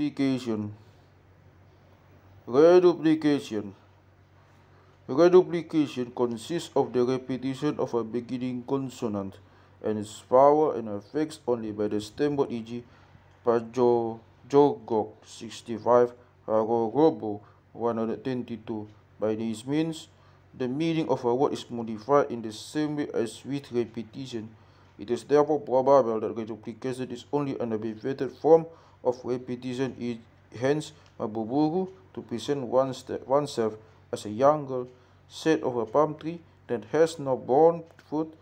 reduplication reduplication reduplication consists of the repetition of a beginning consonant and its power and effects only by the stem word e.g. Pajogok 65 Harorobo 122 by these means the meaning of a word is modified in the same way as with repetition it is therefore probable that reduplication is only an abbreviated form of repetition is hence Mabuburu to present one's, oneself as a young girl set of a palm tree that has no borne fruit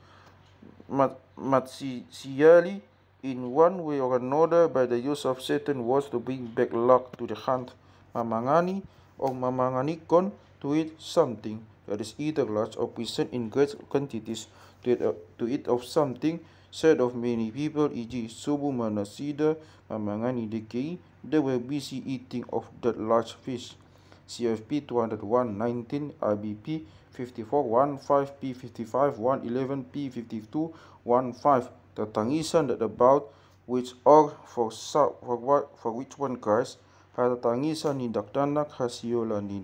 materially in one way or another by the use of certain words to bring back luck to the hunt. Mamangani or mamanganikon to eat something that is either large or present in great quantities to eat, uh, to eat of something said of many people, e.g. Subu Manasida, Mamangani Deki, they were busy eating of that large fish. CFP 201-19, IBP 54-15, P55-111, P52-15, the tangisan that about which or for for what for which one guys had tangisan in dakdanak hasiola ni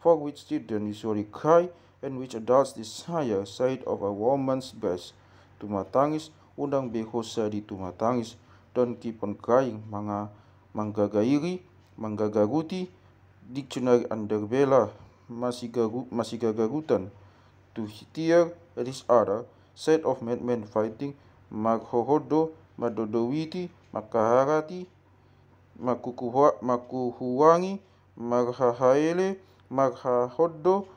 for which children usually cry and which adults desire side of a woman's breast. tumatangis undang behosa di tumatangis dan kipon kain manga manggagairi manggagaruti dictionary underbella masih garu masih gagarutan to hitier this other set of madmen fighting makhohodo madodowiti makaharati makukuwa makuhuangi marhahaele marhahodo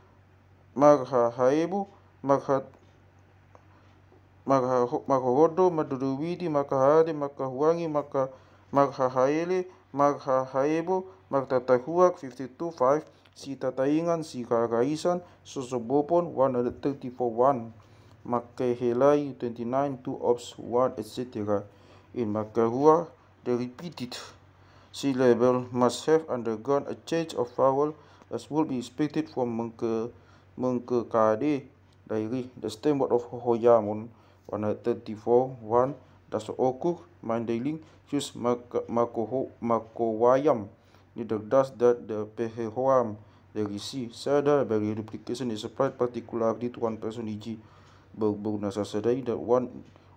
marhahaebu marhahaebu magahodo, maduruwidi, makahari, makahuangi, maka maghahaele, maghahaebo, fifty two five, si tataingan, si kagaisan, sosobopon, one hundred thirty four 134, 1, twenty nine two ops, one, etc. In makahua, they repeated. Sea level must have undergone a change of vowel as will be expected from mengke, mengke kade dari the steamboat of Hoyamun. 134.1 dasar oku mandailing sus mako mako wayam ni dedas dat de pehoam dari si sada bagi replication is applied particular di tuan person personiji berguna sasadai dat one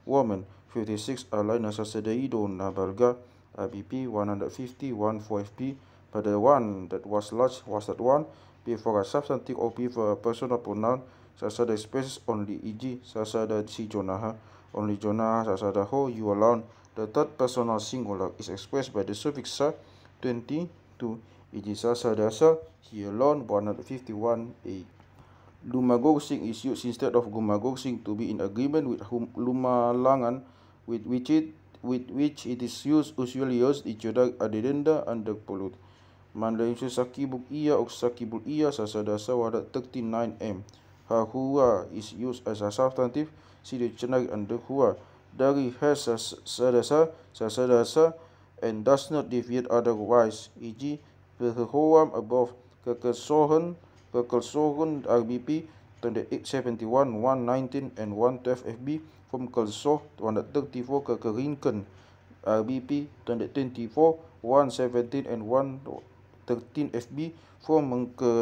woman 56 alai nasasadai do na balga abp 150 14 p pada one that was large was that one P for a substantive or P a personal pronoun. Sasa the space only EG. Sasa the si Jonah. Only Jonah. Sasa the whole you alone. The third personal singular is expressed by the suffix sa. 22. EG sasa the sa. He alone. 151. A. Lumagoxing is used instead of gumagoxing to be in agreement with hum, lumalangan with which it with which it is used usually used each other addenda and the pollute. Manda isu saki buk iya uk saki buk iya sasa dasa wadat tekti 9M. Ha huwa is used as a substantive sidi cenari anda huwa. Dari has sasa dasa sasa dasa and does not deviate otherwise. E.g. Perhuam above kekesohan kekesohan RBP tanda 871, 119 and 112 FB from kelesoh 134 kekeringkan RBP tanda 24, 117 and 1 13FB form mengke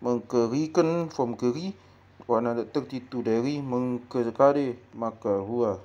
mengkerikan form keri 132 dari mengkerikan maka huah